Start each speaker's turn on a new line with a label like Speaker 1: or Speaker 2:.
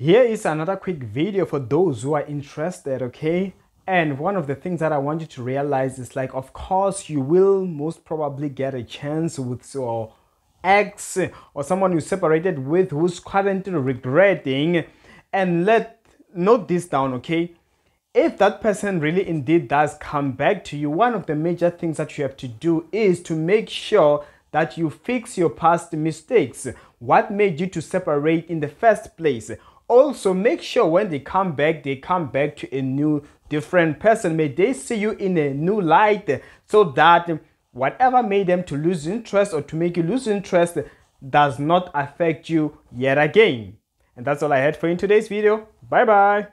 Speaker 1: Here is another quick video for those who are interested, okay? And one of the things that I want you to realize is like, of course, you will most probably get a chance with your ex or someone you separated with who's currently regretting. And let note this down, okay? If that person really indeed does come back to you, one of the major things that you have to do is to make sure that you fix your past mistakes. What made you to separate in the first place? also make sure when they come back they come back to a new different person may they see you in a new light so that whatever made them to lose interest or to make you lose interest does not affect you yet again and that's all i had for you in today's video bye bye